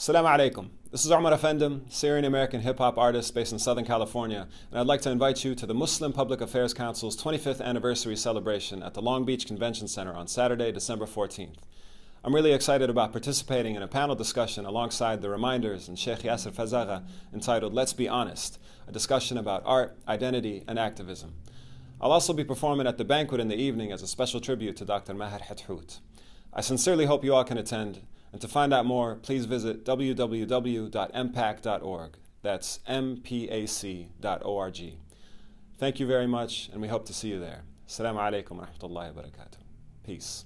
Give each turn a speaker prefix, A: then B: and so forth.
A: Assalamu alaikum. This is Omar Effendim, Syrian American hip hop artist based in Southern California, and I'd like to invite you to the Muslim Public Affairs Council's 25th anniversary celebration at the Long Beach Convention Center on Saturday, December 14th. I'm really excited about participating in a panel discussion alongside the Reminders and Sheikh Yasser Fazaga entitled Let's Be Honest, a discussion about art, identity, and activism. I'll also be performing at the banquet in the evening as a special tribute to Dr. Maher Hathout. I sincerely hope you all can attend. And to find out more, please visit www.mpac.org. That's mpac.org. Thank you very much, and we hope to see you there. Assalamu alaikum wa rahmatullahi wa barakatuh. Peace.